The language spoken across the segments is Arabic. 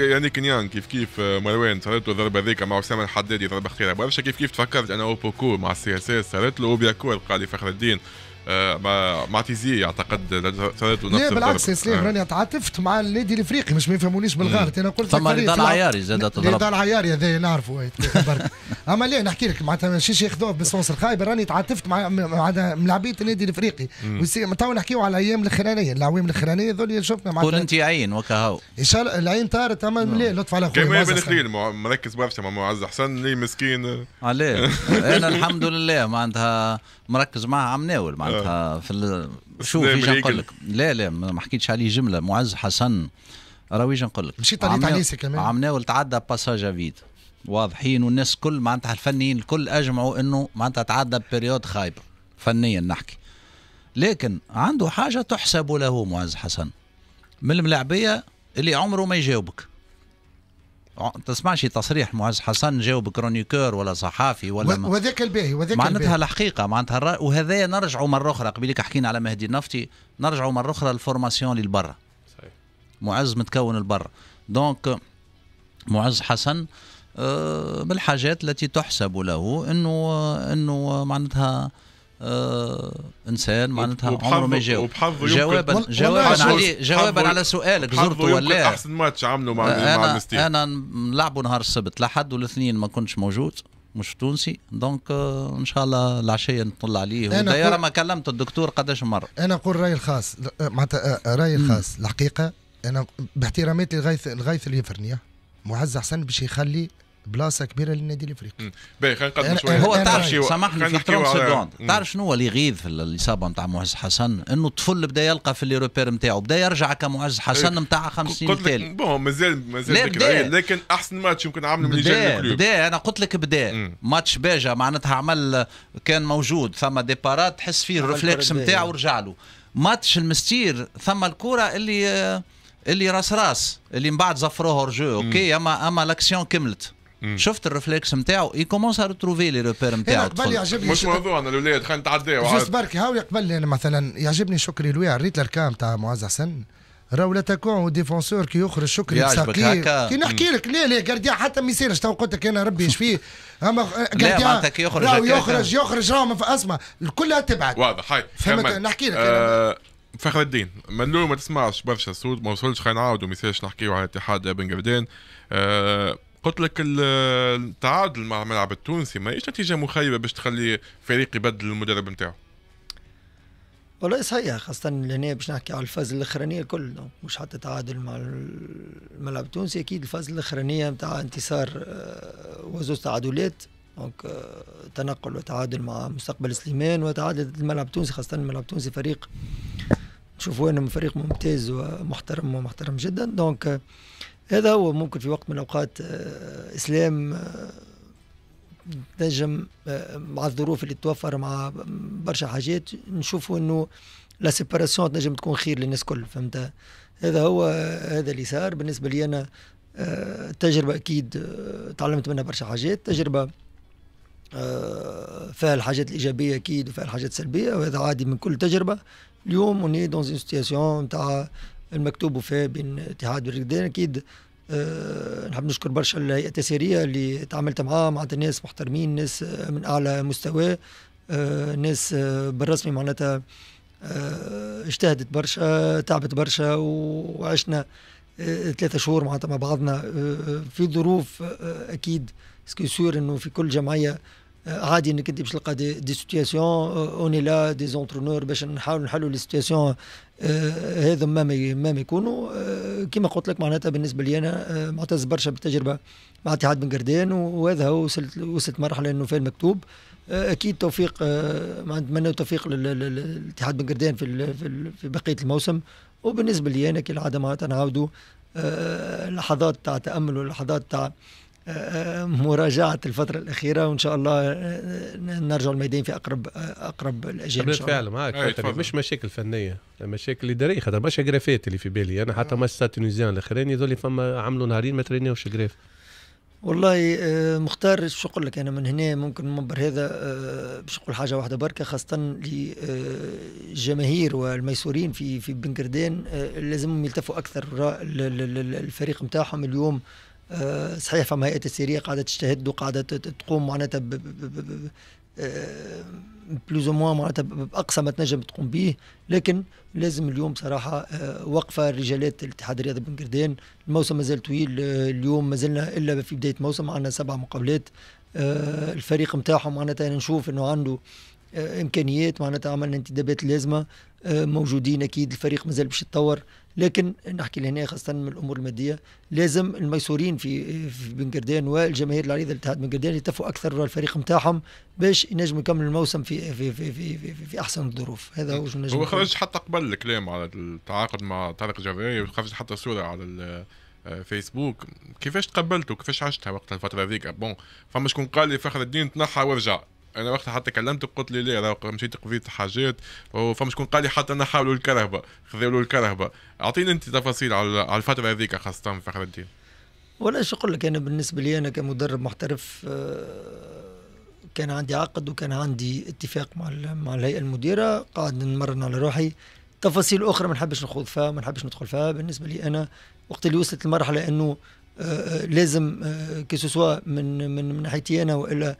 إيه، يعني كنيان كيف كيف آه، مروان صارت له الضربه ذيك مع اسامه الحدادي ضربه خطيره برشا كيف كيف تفكرت انا اوبوكو مع السي اس اس صارت له وبياكور القاضي فخر الدين آه، معتزيه اعتقد ثلاثه لا بالعكس يا سليم آه. راني تعاطفت مع الليدي الافريقي مش ما يفهمونيش بالغلط انا قلت ثم رضا العياري زاد تضرب رضا العياري هذا نعرفه اما لا نحكي لك معناتها ماشيش ياخذوها بالسونس الخايب راني تعاطفت مع من لعبيه النادي الافريقي تو نحكيو على الايام الاخرانيه الاعوام الاخرانيه ذول شفنا معناتها قول انت عين وكهو ان شاء الله العين طارت اما نعم. لا لطف على خويا كيما بن خليل مركز برشا مع معز حسن لي مسكين عليه انا الحمد لله معناتها مركز معها عم ناول معناتها آه. في شوف ايش نقول لك لا لا ما حكيتش عليه جمله معز حسن راويش نقول لك مشيت عليه كمان عم ناول تعدى باساج فيد واضحين والناس الكل معناتها الفنيين الكل اجمعوا انه معناتها تعدى بريود خايبه فنيا نحكي لكن عنده حاجه تحسب له معز حسن من الملاعبيه اللي عمره ما يجاوبك تسمعش تصريح معز حسن جاوب كرونيكور ولا صحافي ولا وذاك الباهي وذاك معناتها الحقيقه معناتها وهذا نرجعوا مره اخرى قبيلك حكينا على مهدي النفطي نرجعوا مره اخرى للفورماسيون للبرا صحيح معز متكون البرا دونك معز حسن آه، من الحاجات التي تحسب له انه آه، انه معناتها آه انسان معناتها عمره ما جاوب جوابا جوابا عليه جوابا على سؤالك زرته ولا احسن ماتش عملوا آه، مع انا مع انا نلعبوا نهار السبت لحد والاثنين ما كنتش موجود مش تونسي دونك آه، ان شاء الله العشيه نطلع عليه ودايرة ما كلمت الدكتور قداش مره انا نقول رايي الخاص آه، معناتها رايي الخاص الحقيقه انا باحتراماتي لغيث الغيث اليفرنيه معز حسن باش يخلي بلاصه كبيره للنادي الافريقي باهي خلينا نقدم شويه هو تعرف سامحني في 30 سكوند تعرف شنو هو اللي يغيظ في الاصابه نتاع معز حسن انه الطفل بدا يلقى في لي روبير نتاعو بدا يرجع كمعز حسن نتاع إيه. خمس سنين قلت لك بون مازال مازال إيه، لكن احسن ماتش يمكن عمله من بدا بدا انا قلت لك بدا ماتش باجا معناتها عمل كان موجود ثم ديبارات تحس فيه الرفلكس نتاعو ورجع له ماتش المستير ثم الكره اللي اللي راس راس اللي من بعد زفروها رجو اوكي اما اما لاكسيون كملت شفت الرفلكس نتاعو ا تروفي لي روبير نتاعو قبل يعجبني مش موضوعنا الاولاد خلينا نتعداو جست برك هاو قبل انا مثلا يعجبني شكري لويع ريت الكام تاع معز حسن راهو تكون ديفونسور كي يخرج شكري مساقيه كي نحكي لك لا لا جارديان حتى ما يصيرش تو قلت لك انا ربي يشفيه اما جارديان يخرج راهو يخرج يخرج راهو اسمع الكلها تبعد واضح هاي فهمت نحكي لك فخر الدين من الاول ما تسمعش برشا صوت ما وصلش خلينا نعاودوا ما يصيرش نحكيو على اتحاد بن قردان أه قلت لك التعادل مع الملعب التونسي ما إيش نتيجه مخيبه باش تخلي فريق يبدل المدرب نتاعو والله صحيح خاصة لهنا باش نحكي على الفاز الأخرانية الكل مش حتى تعادل مع الملعب التونسي أكيد الفاز الأخرانية نتاع انتصار آه، وزوز تعادلات دونك آه، تنقل وتعادل مع مستقبل سليمان وتعادل الملعب التونسي خاصة الملعب التونسي فريق نشوفوا أنه فريق ممتاز ومحترم ومحترم جدا دونك آه، هذا هو ممكن في وقت من الأوقات آه، إسلام آه، نجم آه، مع الظروف اللي توفر مع برشا حاجات نشوفوا انه لا سيباراسيون تنجم تكون خير للناس الكل فهمت هذا هو هذا اللي صار بالنسبه لي انا التجربه اكيد تعلمت منها برشا حاجات تجربه فيها الحاجات الايجابيه اكيد وفيها الحاجات السلبيه وهذا عادي من كل تجربه اليوم اوني دون سيتياسيون نتاع المكتوب فيه بين اتحاد والركدان اكيد أه نحب نشكر برشا الهيئه التسيريه اللي تعاملت معاه مع ناس محترمين ناس من اعلى مستوى أه ناس آه، بالرسمي معناتها أه اجتهدت برشا تعبت برشا وعشنا آه، ثلاثة شهور معناتها مع بعضنا آه، في ظروف اكيد سكيسور انه في كل جمعيه غادي انك انت باش تلقى دي, دي سيتياسيون اوني لا دي زونترونور باش نحاولوا نحلوا لي سيتياسيون euh, هذا ما ما يكونوا euh, كيما قلت لك معناتها بالنسبه لي انا آه، معتز برشا بالتجربه مع اتحاد بن قردان وهذا وصلت وصلت مرحله انه فيها المكتوب آه، اكيد توفيق آه، نتمنى توفيق للاتحاد بن قردان في في بقيه الموسم وبالنسبه لي انا كالعاده معناتها نعاودوا لحظات تاع تامل ولحظات تاع مراجعه الفتره الاخيره وان شاء الله آه، نرجع الميدان في اقرب آه، اقرب الاجيال بالفعل معك مش مشاكل فنيه مشاكل اداريه خاطر برشا جرافات اللي في بالي انا حتى مؤسسات تونيزيان الاخرين هذول فما عملوا نهارين ما ترينيوش جراف والله آه، مختار شو نقول لك انا من هنا ممكن المنبر هذا باش نقول حاجه واحده بركه خاصه للجماهير والميسورين في في بنكردان لازمهم يلتفوا اكثر الفريق نتاعهم اليوم آه، صحيح فما هيئه السيريه قاعده تجتهد وقاعده تقوم معناتها بلوز موان آه، معناتها باقصى ما تنجم تقوم به لكن لازم اليوم بصراحه آه، وقفه رجالات الاتحاد الرياضي بن قردان الموسم مازال طويل اليوم مازلنا الا في بدايه موسم عندنا سبع مقابلات الفريق نتاعهم معناتها نشوف انه عنده امكانيات معناتها عملنا انتدابات لازمه موجودين اكيد الفريق مازال باش يتطور لكن نحكي لهنا خاصة من الأمور المادية لازم الميسورين في, في بنكردان والجماهير العريضة لاتحاد بن يتفقوا أكثر الفريق نتاعهم باش ينجموا يكملوا الموسم في في في في, في, في أحسن الظروف هذا هو هو خرج حتى قبل الكلام على التعاقد مع طارق الجزائري خرج حتى صورة على آه، فيسبوك كيفاش تقبلته كيفاش عشتها وقت الفترة هذيك بون فما شكون قال لي فخر الدين تنحى وارجع انا وقتها حتى كلمتك قلت لي لا مشيت قضيت حاجات وفما شكون قال لي حتى انا حاولوا الكرهبه خذوا له الكرهبه اعطيني انت تفاصيل على الفتره هذيك خاصه فخر الدين ولا ايش نقول لك انا بالنسبه لي انا كمدرب محترف آه، كان عندي عقد وكان عندي اتفاق مع مع الهيئه المديره قاعد نمرن على روحي تفاصيل اخرى ما نحبش نخوض فيها ما نحبش ندخل فيها بالنسبه لي انا وقت اللي وصلت المرحله انه آه، آه، لازم كي من من من ناحيتي انا والا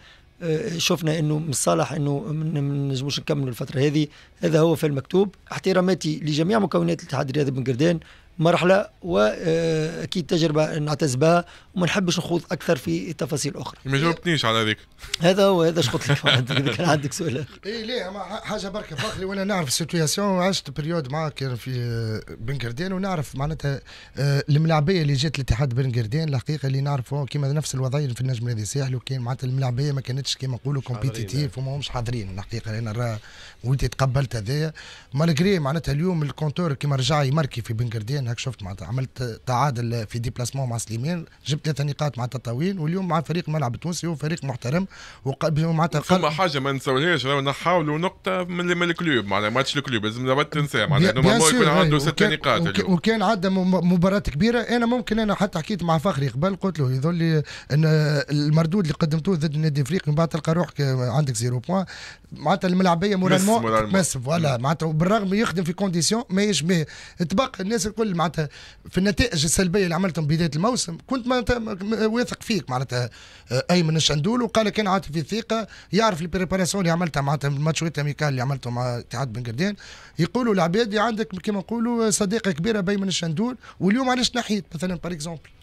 شفنا انه من الصالح انه ما نجموش نكملوا الفتره هذه هذا هو في المكتوب احتراماتي لجميع مكونات الاتحاد الرياضي بن قردان مرحله واكيد آه، تجربه نعتز بها وما نحبش نخوض اكثر في تفاصيل اخرى ما جاوبتنيش على هذيك هذا هو هذا اش قلت لك كان عندك سؤال اخر اي ليه حاجه بركه فخري وانا نعرف السيتياسيون وعشت بريود معاك في آه، بن قردين ونعرف معناتها آه، الملاعبيه اللي جات الاتحاد بن قردين الحقيقه اللي نعرفوا كيما نفس الوضعيه في النجم الذي ساحل وكان معناتها الملاعبيه ما كانتش كيما نقولوا كومبيتيتيف وما همش حاضرين الحقيقه انا راه وأنت تقبلت هذايا مالغري معناتها اليوم الكونتور كيما رجع يمركي في بن قردين سليمان هك شفت معناتها عملت تعادل في ديبلاسمون مع سليمان جبت ثلاثة نقاط مع تطاوين واليوم مع فريق ملعب التونسي وفريق محترم وقبل معناتها فما حاجة ما نسولهاش نحاولوا نقطة من الكلوب معناتها ماتش الكلوب لازم لا تنساه معناتها نورمالمون يكون عنده ست نقاط وكان, وكان عدى مباراة كبيرة أنا ممكن أنا حتى حكيت مع فخري قبل قلت له يظل أن المردود اللي قدمتوه ضد النادي الافريقي من بعد تلقى روحك عندك زيرو بوان معناتها الملعبية مورالمون تمس فوالا معناتها بالرغم يخدم في كونديسيون ما يشبه تبقى الناس الكل معناتها في النتائج السلبيه اللي عملتهم بدايه الموسم كنت معناتها واثق فيك معناتها آه، ايمن الشندول وقال كان عاطفي الثقه يعرف البريباراسيون اللي عملتها معناتها الماتش الامريكان اللي عملته مع اتحاد بن قردان يقولوا العباد عندك كما نقولوا صديقه كبيره بايمن الشندول واليوم علاش نحيت مثلا باريكزومبل اكزومبل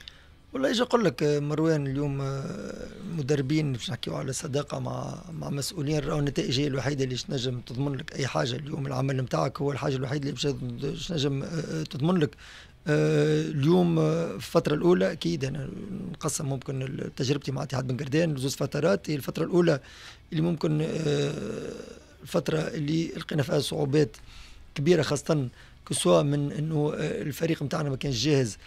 والله اجي اقول لك مروان اليوم المدربين آه، باش نحكيو على صداقه مع مع مسؤولين راهو النتائج هي الوحيده اللي تنجم تضمن لك اي حاجه اليوم العمل نتاعك هو الحاجه الوحيده اللي باش تنجم آه، آه، تضمن لك اليوم في الفترة الأولى أكيد أنا نقسم ممكن تجربتي مع اتحاد بن قردان زوز فترات الفترة الأولى اللي ممكن الفترة اللي لقينا فيها صعوبات كبيرة خاصة كسوا من أنه الفريق نتاعنا ما كانش جاهز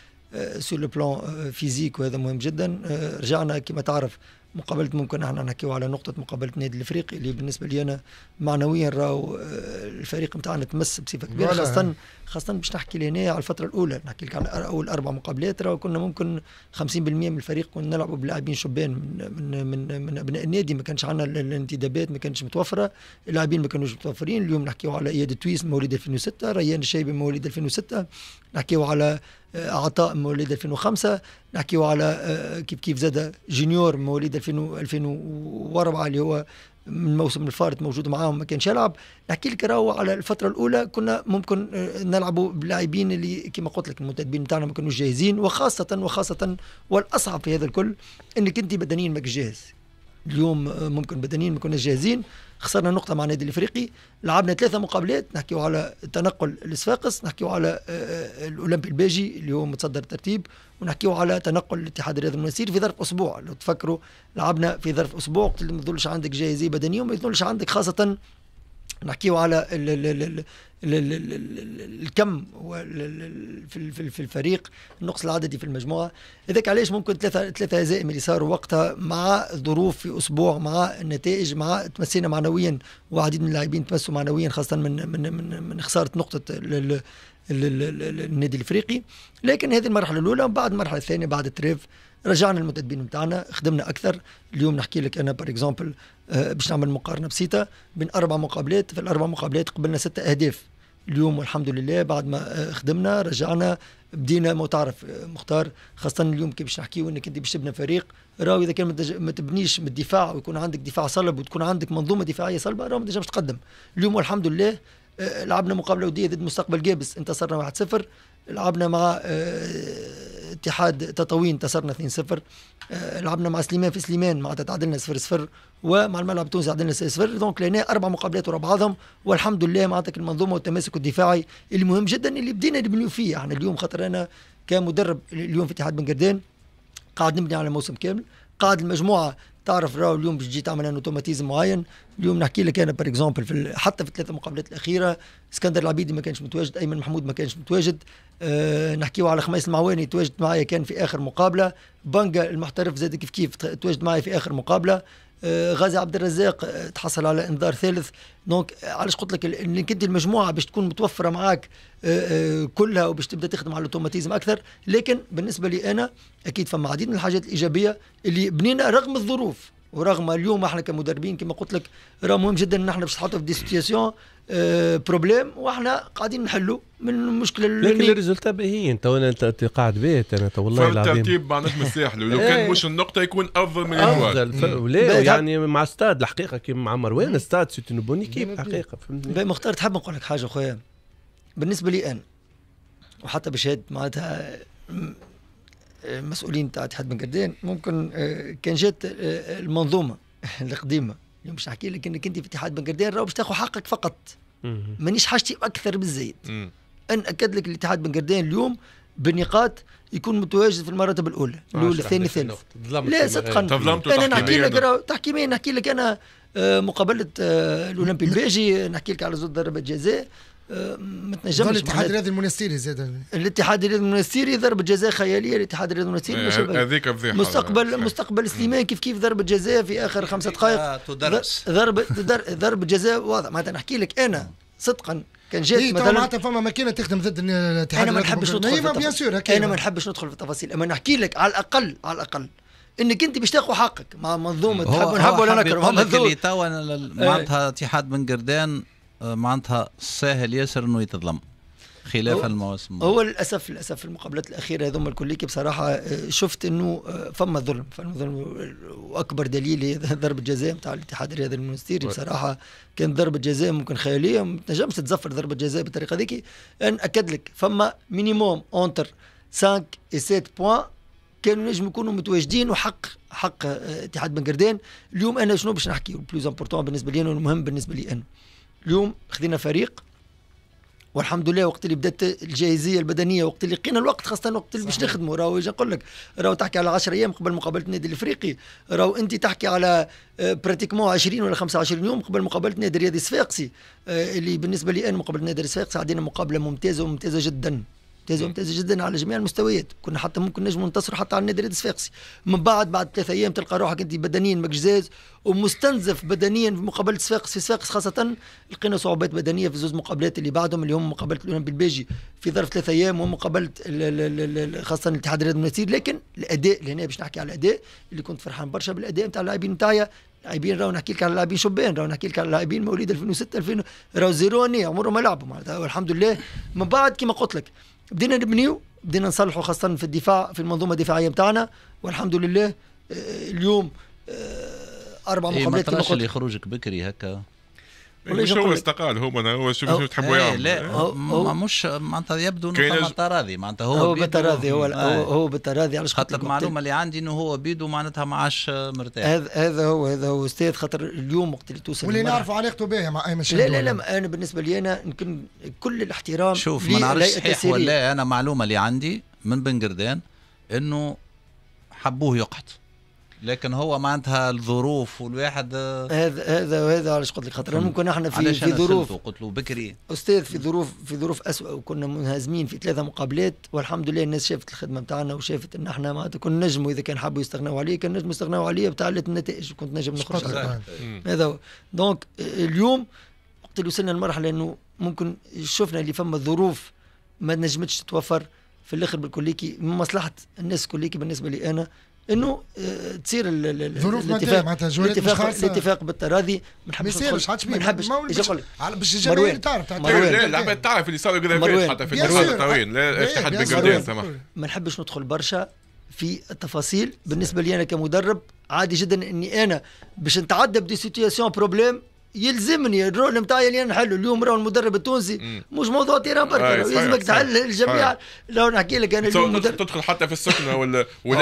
سور لو بلان فيزيك وهذا مهم جدا آه، رجعنا كما تعرف مقابله ممكن احنا نحكيو على نقطه مقابله النادي الافريقي اللي بالنسبه لي انا معنويا راهو آه، الفريق نتاعنا تمس بصفه كبيره خاصه خاصه باش نحكي لهنا على الفتره الاولى نحكي لك على اول اربع مقابلات راهو كنا ممكن 50% من الفريق كنا نلعبوا بلاعبين شبان من من من, من ابناء النادي ما كانش عندنا الانتدابات ما كانتش متوفره اللاعبين ما كانوش متوفرين اليوم نحكيو على اياد تويس مواليد 2006 ريان الشايبي مواليد 2006 نحكيو على آه، عطاء مواليد 2005 نحكيو على آه، آه، كيف كيف زاد جونيور مواليد 2004 اللي هو من موسم الفارت موجود معاهم ما كانش يلعب نحكي لك راهو على الفتره الاولى كنا ممكن نلعبوا بلاعبين اللي كما قلت لك المدربين بتاعنا ما كانوش جاهزين وخاصه وخاصه والاصعب في هذا الكل انك انت بدنيا ماكش جاهز اليوم ممكن بدنيا ما كناش جاهزين خسرنا نقطه مع النادي الافريقي لعبنا ثلاثه مقابلات نحكيو على تنقل لصفاقس نحكيو على آه، آه، الاولمبي الباجي اللي هو متصدر الترتيب ونحكيو على تنقل الاتحاد الرياضي المنسير في ظرف اسبوع لو تفكروا لعبنا في ظرف اسبوع ما يظلش عندك جاهزيه بدنيه وما يظلش عندك خاصه نحكيو على الكم في الفريق النقص العددي في المجموعه هذاك علاش ممكن ثلاثه ثلاثه هزائم اللي صاروا وقتها مع ظروف في اسبوع مع النتائج مع تمسينا معنويا وعديد من اللاعبين تمسوا معنويا خاصه من من من, من خساره نقطه النادي الافريقي لكن هذه المرحله الاولى بعد المرحله الثانيه بعد تريف رجعنا المتدربين نتاعنا خدمنا اكثر اليوم نحكي لك انا بار اكزومبل آه، باش نعمل مقارنه بسيطه بين اربع مقابلات في الاربع مقابلات قبلنا ستة اهداف اليوم والحمد لله بعد ما آه، خدمنا رجعنا بدينا ما تعرف آه، مختار خاصه اليوم كي باش نحكيو انك انت باش تبنى فريق راهو اذا كان ما تبنيش من الدفاع ويكون عندك دفاع صلب وتكون عندك منظومه دفاعيه صلبه راهو ما تنجمش تقدم اليوم والحمد لله آه، لعبنا مقابله وديه ضد مستقبل جابس انتصرنا 1-0 لعبنا مع آه، اتحاد تطاوين انتصرنا 2-0 آه، لعبنا مع سليمان في سليمان معناتها تعادلنا 0-0 ومع الملعب التونسي تعادلنا 0-0 دونك لهنا اربع مقابلات ورا بعضهم والحمد لله معناتها المنظومه والتماسك الدفاعي المهم جدا اللي بدينا نبنيو فيه احنا يعني اليوم خاطر انا كمدرب اليوم في اتحاد بن قردان قاعد نبني على موسم كامل قاعد المجموعه تعرف راهو اليوم باش تجي تعمل ان اوتوماتيزم معين اليوم نحكي لك انا بار اكزومبل في حتى في الثلاث مقابلات الاخيره اسكندر العبيدي ما كانش متواجد ايمن محمود ما كانش متواجد أه نحكيو على خميس المعواني تواجد معايا كان في اخر مقابله بانجا المحترف زاد كيف كيف تواجد معايا في اخر مقابله آه، غازي عبد الرزاق آه، تحصل على انذار ثالث دونك آه، علاش قلت لك انك انت المجموعه باش تكون متوفره معاك كلها وباش تبدا تخدم على الاوتوماتيزم اكثر لكن بالنسبه لي انا اكيد فما عديد من الحاجات الايجابيه اللي بنينا رغم الظروف ورغم اليوم احنا كمدربين كما قلت لك راه مهم جدا ان احنا باش نحطوا في دي سيتياسيون آه، بروبليم واحنا قاعدين نحلوا من المشكله لكن الريزلتا باهيين تو انت قاعد به انا تو والله العظيم الترتيب ما عندناش مستاهل لو كان إيه. مش النقطه يكون افضل من افضل ولا يعني مع ستاد الحقيقه كيما مع مروان ستاد سيت اون بون ايكيب حقيقه فهمتني مختار تحب نقول لك حاجه خويا بالنسبه لي انا وحتى بشهاده معناتها مسؤولين تاع اتحاد بن قردان ممكن آه، كان جات آه، المنظومه القديمه اليوم باش نحكي لك انك انت في اتحاد بن قردان راهو باش تاخذ حقك فقط مانيش حاجتي اكثر بالزيد ان اكد لك الاتحاد بن قردان اليوم بالنقاط يكون متواجد في المراتب الاولى الاولى الثاني الثالث لا صدقا انا نحكي لك تحكيميا نحكي لك انا آه، مقابله الاولمبي الباجي نحكي لك على زوج ضربات جزاء ما تنجمش الاتحاد الرياضي المنستيري زاد الاتحاد الرياضي المنستيري ضربه جزاء خياليه الاتحاد الرياضي المنستيري إيه، هذيك مستقبل مستقبل مستقبل سليمان كيف كيف ضربه جزاء في اخر خمسة إيه، دقائق آه، ضرب ضربه ضربه جزاء واضح معناتها نحكي لك انا صدقا كان جات إيه مثلا معناتها فما ماكينه تخدم ضد الاتحاد انا ما نحبش ندخل في التفاصيل انا ما نحبش ندخل في التفاصيل اما نحكي لك على الاقل على الاقل انك انت باش تاخذ حقك مع منظومه تحب نحب ولا نكره منظومه اللي توا معناتها اتحاد بن قردان آه، معناتها ساهل ياسر انه يتظلم خلاف المواسم هو للاسف للاسف المقابلات الاخيره هذوما الكليك بصراحه آه، شفت انه آه، فما ظلم فما ظلم واكبر دليل ضربه جزاء نتاع الاتحاد الرياضي المنستيري بصراحه كان ضربه جزاء ممكن خياليه ما تنجمش تزفر ضربه جزاء بالطريقه ذيك ان اكد لك فما مينيموم اونتر 5 و 7 بوان كانوا نجم يكونوا متواجدين وحق حق اتحاد بنكردان اليوم انا شنو باش نحكي بلوز امبورتون بالنسبه لي انا والمهم بالنسبه لي انا اليوم خذينا فريق والحمد لله وقت اللي بدات الجاهزيه البدنيه وقت اللي لقينا الوقت خاصه وقت اللي باش نخدموا راهو نقول لك راهو تحكي على 10 ايام قبل مقابله النادي الافريقي راهو انت تحكي على آه، براتيكمون 20 ولا 25 يوم قبل مقابله النادي الرياضي الصفاقسي آه، اللي بالنسبه لي انا مقابله النادي الصفاقسي عندنا مقابله ممتازه وممتازه جدا ممتازه ممتازه جدا على جميع المستويات كنا حتى ممكن نجم ننتصر حتى على النادي الصفاقسي من بعد بعد ثلاثة ايام تلقى روحك انت بدنيا ماك جزاز ومستنزف بدنيا في مقابله صفاقس في صفاقس خاصه لقينا صعوبات بدنيه في زوج مقابلات اللي بعدهم اللي هم مقابله الاولمبي البيجي في ظرف ثلاثة ايام ومقابله خاصه الاتحاد الرياضي المنسير لكن الاداء اللي هنا باش نحكي على الاداء اللي كنت فرحان برشا بالاداء نتاع اللاعبين نتاعيا لاعبين راهو نحكي لك على لاعبين شبان راهو نحكي لك على لاعبين مواليد 2006 2000 راهو زيروني عمرهم ما لعبوا معناتها والحمد لله من بعد كما قلت لك بدينا نبنيو بدينا نصلحه خاصة في الدفاع في المنظومة الدفاعية بتاعنا والحمد لله آه، اليوم آه، أربع إيه مقابلات ما اللي يخرجك بكري هكا مش هو استقال هو انا هو شوف شو تحبوا يعملوا إيه، لا إيه. هو مش معناتها يبدو انه فما تراضي معناتها هو هو بالتراضي آه. هو هو بالتراضي علاش خاطر المعلومه اللي عندي انه هو بيدو معناتها ما عادش مرتاح هذا هذا هو هذا هو استاذ خاطر اليوم وقت اللي توصل واللي نعرفوا علاقته به مع ايمن لا لا لا انا بالنسبه لي انا يمكن كل الاحترام شوف ما نعرفش صحيح ولا انا معلومه اللي عندي من بن قردان انه حبوه يقعد لكن هو معناتها الظروف والواحد هذا هذا وهذا علاش قلت لك خاطر ممكن احنا في في ظروف قلت له بكري استاذ في ظروف في ظروف اسوء وكنا منهزمين في ثلاثه مقابلات والحمد لله الناس شافت الخدمه بتاعنا وشافت ان احنا معناتها كنا نجموا اذا كان حبوا يستغنوا عليه كان نجموا يستغنوا عليه بتاع النتائج كنت نجم نخرج هذا هو دونك اليوم وقت اللي وصلنا لمرحله انه ممكن شفنا اللي فما ظروف ما نجمتش تتوفر في الاخر بالكليكي مصلحه الناس كليكي بالنسبه لي انا انه آه، تصير الظروف ماديه معناتها جوالات مش خالصه الاتفاق بالتراضي ما نحبش ما يصيرش ما نحبش باش الجماهير تعرف لا العباد تعرف اللي صار قدام حتى في الدروازه طويل لا افتح بن سامح ما نحبش ندخل برشا في التفاصيل بالنسبه لي انا كمدرب عادي جدا اني انا باش نتعدى بدي سيتياسيون بروبليم يلزمني الرول نتاعي اللي نحله اليوم راهو المدرب التونسي مش موضوع تيران برك يلزمك تحل الجميع لو نحكي لك انا اليوم مدرب... تدخل حتى في السكنه ولا ولا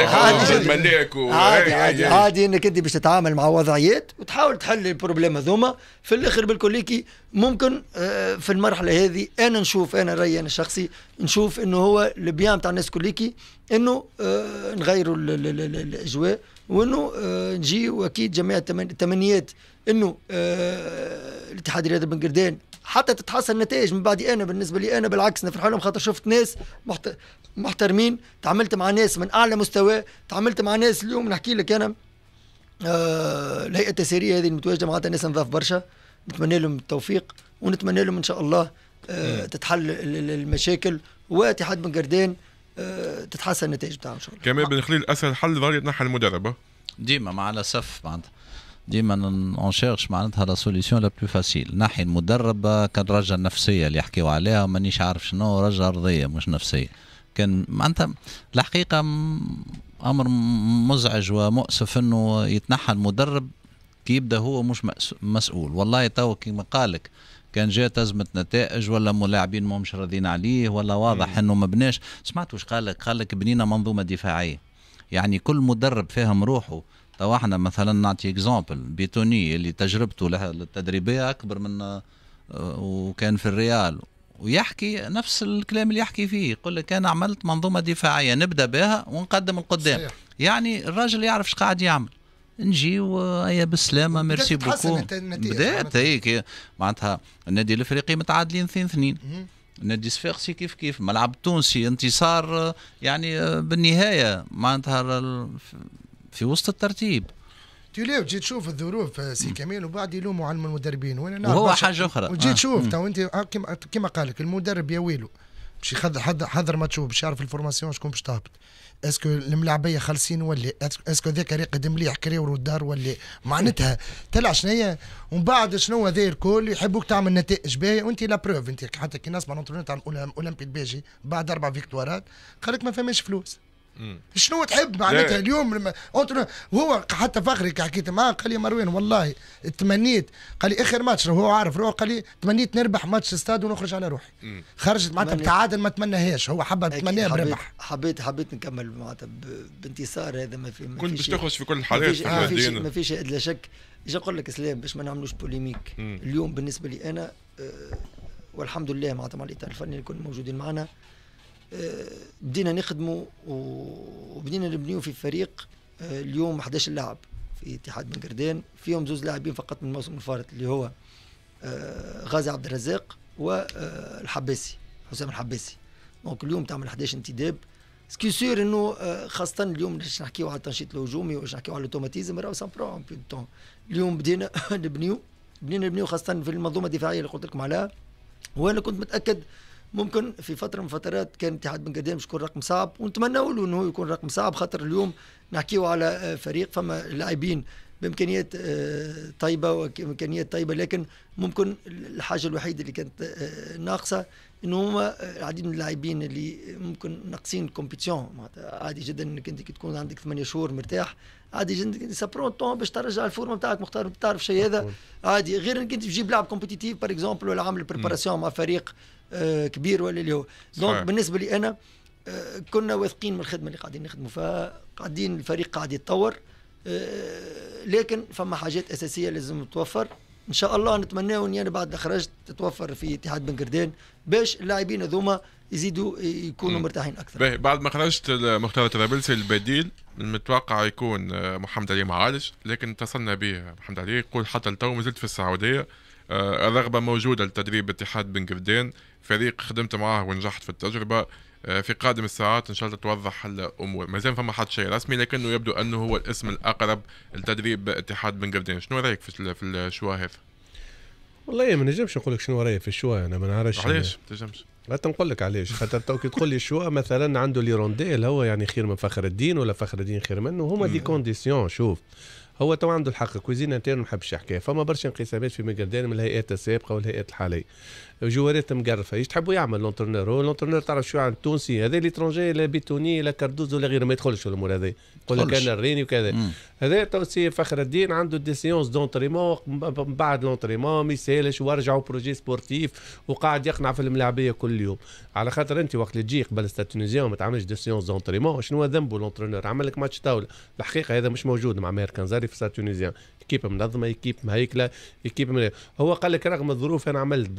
ملاك عادي عادي, عادي انك انت باش تتعامل مع وضعيات وتحاول تحل البروبليم هذوما في الاخر بالكليكي ممكن آه، في المرحله هذه انا نشوف انا رايي انا الشخصي نشوف انه هو البيان تاع الناس كليكي انه آه، نغيروا الاجواء وانه نجي آه، واكيد جميع التمنيات انه آه، الاتحاد الرياضي بن قردان حتى تتحسن النتائج من بعد انا بالنسبه لي انا بالعكس نفرح لهم خاطر شفت ناس محترمين تعاملت مع ناس من اعلى مستوى تعاملت مع ناس اليوم نحكي لك انا آه، الهيئه التسيريه هذه المتواجده معناتها ناس نظاف برشا نتمنى لهم التوفيق ونتمنى لهم ان شاء الله تتحل المشاكل واتحاد بن قردان آه، تتحسن النتائج بتاعهم شغل كمان بن خليل اسهل حل ظهر يتنحى المدرب ديما مع الاسف معناتها ديما اون شيرش معناتها لا سوليسيون لا بلو فاسيل نحي المدرب كان رجع النفسيه اللي يحكيو عليها مانيش عارف شنو رجع ارضيه مش نفسيه كان معناتها الحقيقه امر مزعج ومؤسف انه يتنحى المدرب كي يبدا هو مش مسؤول والله تو كيما قالك كان جات أزمة نتائج ولا ملاعبين ما مش راضيين عليه ولا واضح أنه ما بناش سمعت واش قال لك قال لك بنينا منظومة دفاعية يعني كل مدرب فاهم روحه تو احنا مثلا نعطي اكزامبل بيتوني اللي تجربته التدريبيه اكبر من آه، وكان في الريال ويحكي نفس الكلام اللي يحكي فيه يقول لك انا عملت منظومه دفاعيه نبدا بها ونقدم القدام صحيح. يعني الراجل يعرف ايش قاعد يعمل نجيو ويا بالسلامه ميرسي بوكو بدات هيك معناتها النادي الافريقي متعادلين اثنين اثنين النادي الصفاقسي كيف كيف ملعب التونسي انتصار يعني بالنهايه معناتها في وسط الترتيب تولي تجي تشوف الظروف آه، سي كمال وبعد يلوموا على المدربين وانا وهو حاجه اخرى وتجي تشوف آه. تو انت آه، كما قال لك المدرب يا ويلو باش يحضر حضر ما تشوف باش يعرف الفورماسيون شكون باش تهبط اسكو الملاعبيه خالصين ولا اسكو ذاك راقد مليح كريورو الدار ولا معناتها طلع شنو هي ومن بعد شنو هذا الكل يحبوك تعمل نتائج باهيه وانت لا بروف انت حتى كي ناس نونترونير اولمبي الباجي بعد اربع فيكتوارات قال لك ما فماش فلوس شنو تحب معناتها إيه. اليوم لما هو حتى فخري حكيت معاه قال لي مروان والله تمنيت قال لي اخر ماتش هو عارف روح قال لي تمنيت نربح ماتش استاد ونخرج على روحي خرجت معناتها بتعادل ما تمناهاش هو حب تمناها بربح حبيت حبيت نكمل معناتها بانتصار هذا ما في ما كنت باش تخرج في كل الحالات ما فيش ما فيش ادلى شك جا نقول لك سلام باش ما نعملوش بوليميك اليوم بالنسبه لي انا آه، والحمد لله معناتها مع الاطار الفني اللي كنا موجودين معنا بدينا نخدموا وبدينا نبنيو في فريق آه، اليوم 11 لاعب في اتحاد بن فيهم زوز لاعبين فقط من الموسم الفارط اللي هو آه، غازي عبد الرزاق والحباسي آه، حسام الحباسي دونك اليوم تعمل 11 انتداب سكي سور انه خاصة اليوم باش نحكيو على التنشيط الهجومي واش نحكيو على الاوتوماتيزم راه سان برو بلو تون اليوم بدينا نبنيو بدينا نبنيو خاصة في المنظومة الدفاعية اللي قلت لكم عليها وانا كنت متأكد ممكن في فتره من فترات كان اتحاد بن مش يكون رقم صعب ونتمنوا له انه يكون رقم صعب خاطر اليوم نحكيو على آه، فريق فما لاعبين بامكانيات آه، طيبه وامكانيات طيبه لكن ممكن الحاجه الوحيده اللي كانت آه، ناقصه انه هما العديد من اللاعبين اللي ممكن ناقصين كومبيتيون عادي جدا انك انت تكون عندك ثمانية شهور مرتاح عادي جدا سابرون طون باش ترجع الفورمه بتاعك مختار تعرف شيء هذا عادي غير انك انت تجيب لاعب كومبيتيتيف بار اكزومبل ولا عامل بريباراسيون مع فريق آه، كبير ولا اللي هو دونك بالنسبه لي انا آه، كنا واثقين من الخدمه اللي قاعدين نخدموا فقاعدين الفريق قاعد يتطور آه، لكن فما حاجات اساسيه لازم تتوفر ان شاء الله نتمناو اني انا بعد خرجت تتوفر في اتحاد بن قردان باش اللاعبين هذوما يزيدوا يكونوا مرتاحين اكثر. بعد ما خرجت مختار طرابلسي البديل المتوقع يكون محمد علي معالج لكن اتصلنا به محمد علي يقول حتى لتو ما زلت في السعوديه الرغبه موجوده لتدريب اتحاد بن قردان فريق خدمت معاه ونجحت في التجربه آه، في قادم الساعات ان شاء الله توضح الامور مازال فما حد شيء رسمي لكنه يبدو انه هو الاسم الاقرب لتدريب اتحاد بن قردين شنو رايك في الشوا هذا والله ما نجمش نقول لك شنو رايي في الشوا انا ما نعرفش علاش ما تنجمش لا نقول لك علاش خاطر تو كي تقول لي الشوا مثلا عنده لي رونديل هو يعني خير من فخر الدين ولا فخر الدين خير منه هما دي كونديسيون شوف هو تو عنده الحق كوزين انتير ما نحبش الحكايه فما برشا انقسامات في مقردان من الهيئات السابقه والهيئات الحاليه جواريت مقرفه ايش تحبوا يعمل لونترنور هو لونترنور تعرف شو عن التونسي هذا ليترونجي لا بيتوني لا كاردوز ولا غيره ما يدخلش الامور هذه يقول لك انا الريني وكذا هذا تو فخر الدين عنده دي سيونس دونتريمون من بعد لونتريمون ما يسالش ورجعوا بروجي سبورتيف وقاعد يقنع في الملاعبيه كل يوم على خاطر انت وقت اللي تجي قبل ستاتونيزيا ما تعملش دي سيونس دونتريمون شنو ذنبه لونترنور عمل لك ماتش طاوله الحقيقه هذا مش موجود مع ماهر كانزاري في ستاتونيزيا كيب منظمه كيب مهيكله كيب هو قال لك رغم الظروف انا عملت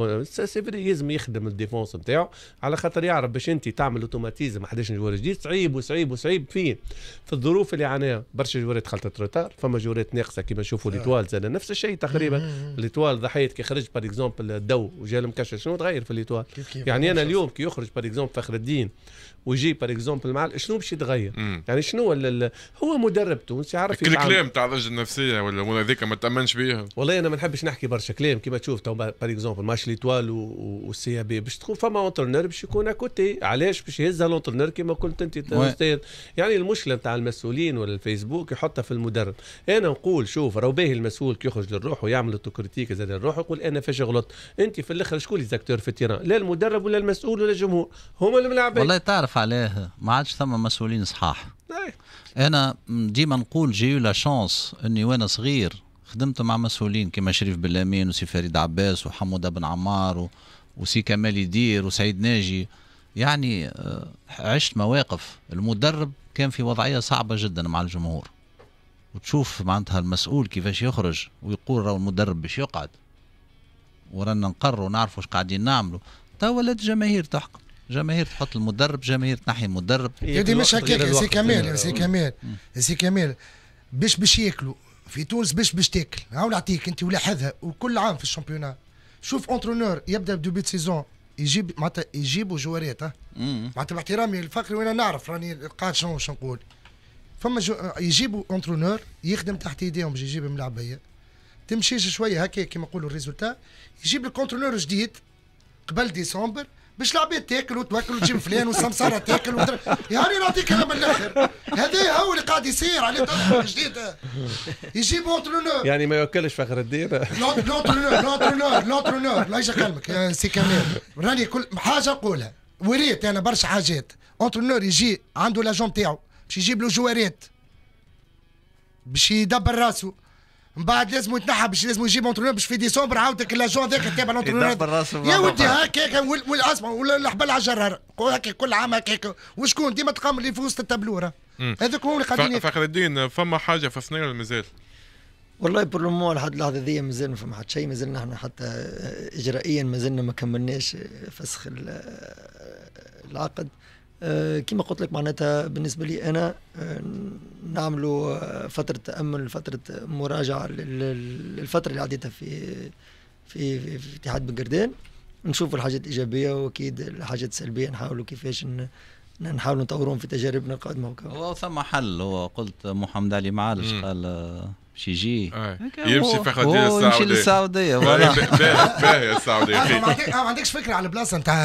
سيفري لازم يخدم الديفونس نتاعو على خاطر يعرف باش انت تعمل اوتوماتيزم حداش جوار جديد صعيب وصعيب وصعيب فين في الظروف اللي عانيها برشا جوارات خلطت روتار فما جوارات ناقصه كيما نشوفوا ليتوال زاد نفس الشيء تقريبا ليتوال ضحيه كي خرج بار اكزومبل الدو وجا المكشف شنو تغير في ليتوال يعني انا اليوم كي يخرج بار اكزومبل فخر الدين ويجي بار اكزومبل مع شنو باش يتغير يعني شنو هو مدرب تونسي عارف كل كلام تاع النفسيه ولا هذاك ما تامنش بيها والله انا ما نحبش نحكي برشا كلام كيما تشوف بار اكزومبل ماتش ليتوال بي باش تكون فما اونترنور باش يكون اكوتي علاش باش يهزها الاونترنور كما قلت انت استاذ يعني المشكله نتاع المسؤولين ولا الفيسبوك يحطها في المدرب انا نقول شوف راهو باهي المسؤول كي يخرج للروح ويعمل كريتيك زاد الروح يقول انا فاش غلطت انت في الاخر شكون لي زاكتور في التيران لا المدرب ولا المسؤول ولا الجمهور هما الملاعبين والله تعرف عليه ما عادش ثم مسؤولين صحاح إيه. انا ديما نقول جي لا شانس اني وانا صغير خدمت مع مسؤولين كما شريف بلامين وسي فريد عباس وحمودة بن عمار وسي كمال يدير وسعيد ناجي يعني آه، عشت مواقف المدرب كان في وضعيه صعبه جدا مع الجمهور وتشوف معناتها المسؤول كيفاش يخرج ويقول راهو المدرب باش يقعد ورانا نقروا ونعرفوا واش قاعدين نعملوا تو ولات جماهير تحكم جماهير تحط المدرب جماهير تنحي المدرب يدي مش هكاك سي كمال سي كمال سي كمال باش باش ياكلوا في تونس باش باش تاكل هاو نعطيك انت ولاحظها وكل عام في الشامبيونا شوف اونترونور يبدا بدو بيت سيزون يجيب معناتها يجيبوا جواريت معناتها باحترامي الفقري وانا نعرف راني قاعد شنو شنو نقول فما جو... يجيبوا اونترونور يخدم تحت ايديهم يجيب ملعبيه تمشيش شويه هكا كيما نقولوا الريزولتا يجيب لك اونترونور جديد قبل ديسمبر باش العباد تاكل وتوكل وتجيب فلان والسمسره تاكل وتر... يعني نعطيك انا من الاخر هذا هو اللي قاعد يصير على جديد يجيب اونترونور يعني ما يوكلش فخر الدين لونترونور لونترونور لونترونور الله يجاكلمك سي كمال راني كل حاجه نقولها وريت انا برشا حاجات اونترونور يجي عنده لاجون تاعو باش يجيب له جواريت باش يدبر راسه من بعد لازم يتنحى باش لازم يجيب انترونور باش في ديسمبر عاودك لاجون هذاك تابع الانترونور يا ودي هكاك والاصبع والحبل على الجرار هكا كل عام هكاك وشكون ديما تقام اللي في وسط التابلوره هذوك هو اللي قاعدين فخر الدين فما حاجه في ثنيا ولا مازال؟ والله بور مو لحد اللحظه ذي مازال ما فما حتى شيء مازال نحن حتى اجرائيا مازلنا ما كملناش فسخ العقد آه، كما قلت لك معناتها بالنسبه لي انا آه، نعملوا آه، فتره تامل فتره مراجعه للفتره اللي عديتها في في في اتحاد بن نشوف الحاجات الايجابيه واكيد الحاجات السلبيه نحاولوا كيفاش نحاولوا نطورهم في تجاربنا القادمه وكذا هو ثم حل هو قلت محمد علي معالش قال باش يجي يمشي في خديجه السعوديه يمشي للسعوديه باهي السعوديه ما عندكش فكره على البلاصه نتاع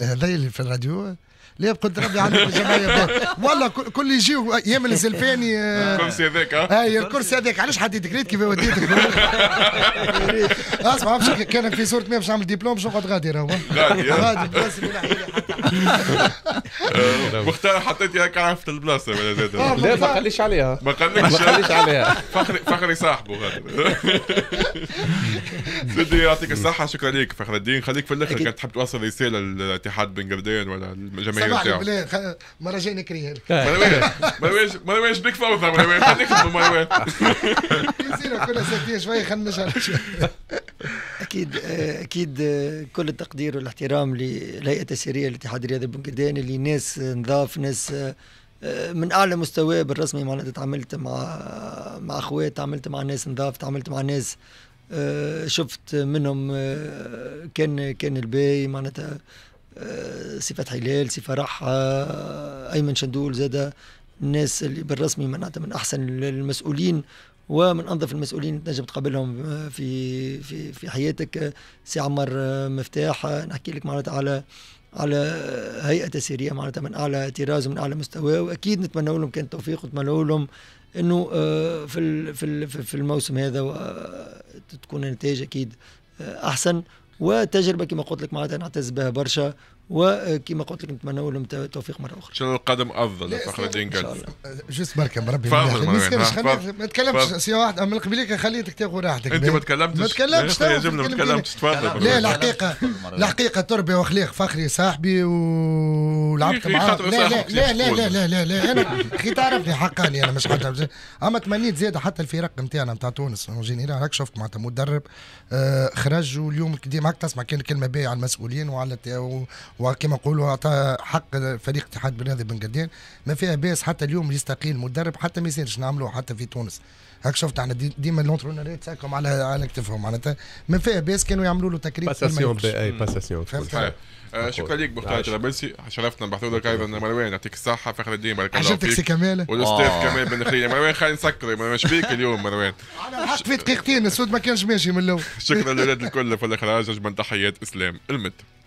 هذا اللي في الراديو لا بقد ربي عندي الجمعية والله كل يجي يامل الزلفاني آه. الكرسي هذاك اي الكرسي هذاك علاش حطيت كريت كيف وديتك اسمع كان في صوره ما باش نعمل ديبلوم باش نقعد غادي راهو غادي آه. غادي آه، مختار حطيت ياك عرفت البلاصه ولا زاد لا ما قاليش عليها ما قاليش عليها فخري فخري صاحبه سيدي يعطيك الصحه شكرا لك فخر الدين خليك في الاخر كان تحب توصل رساله للاتحاد بن قردين ولا الجمعية سمح مرة لك بيك فوضى مالواش نكتبوا مالواش يصير كلها ساكتين شوية خنشها اكيد آه، اكيد آه، كل التقدير والاحترام للهيئه السيريه الاتحاد الرياضي بنقدان اللي ناس نظاف ناس آه، من اعلى مستوى بالرسمي معناتها تعاملت مع مع اخوات تعاملت مع ناس نظاف تعاملت مع ناس شفت منهم كان كان الباي معناتها آه، صفات حلال صفة فرح آه، أيمن شندول زاد الناس اللي بالرسمي معناتها من أحسن المسؤولين ومن انظف المسؤولين تنجم تقابلهم آه، في في في حياتك سي عمر مفتاح نحكي لك معناتها على على هيئه تسيرية معناتها من اعلى طراز ومن اعلى مستوى واكيد نتمنى لهم كان التوفيق ونتمنى لهم انه في في في الموسم هذا تكون النتائج اكيد احسن وتجربه كما قلت لك معناتها نعتز بها برشا وكما قلت لك نتمنى لهم التوفيق مره اخرى شنو القادم القدم افضل فخر الدين قال؟ أه، جوست بركه بربي تفضل ما تكلمتش سي واحد من قبليك خليتك تاخذ راحتك انت ما تكلمتش ما تكلمتش ما تكلمتش تفضل لا الحقيقه الحقيقه تربيه واخلاق فخري صاحبي ولعبت معاه لا لا لا لا لا لا لا انا اخي تعرفني حقاني انا مش حاجه اما تمنيت زياده حتى الفرق نتاعنا نتاع تونس جينيرال راك شفت معناتها مدرب آه، خرج واليوم ديما هاك تسمع كان كلمه باهيه على المسؤولين وعلى وكما نقولوا اعطى حق فريق اتحاد بالرياضي بن قدير ما فيها باس حتى اليوم يستقيل مدرب حتى ما يصيرش نعملوا حتى في تونس هاك شفت احنا ديما لونترونرات ساكم على على كتفهم معناتها ما فيها باس كانوا يعملوا له تكريم باساسيون اي باساسيون آه، شكرا لك بختار ترابلسي شرفتنا بحضورك ايضا مروان يعطيك الصحه فخر الدين بارك الله فيك عجبتك كمال والاستاذ آه. كمال بن خليل مروان خلينا نسكروا مروان شبيك اليوم مروان انا في دقيقتين السود ما كانش ماشي من الاول شكرا للولاد الكل في الاخراج اجمل تحيات اسلام المد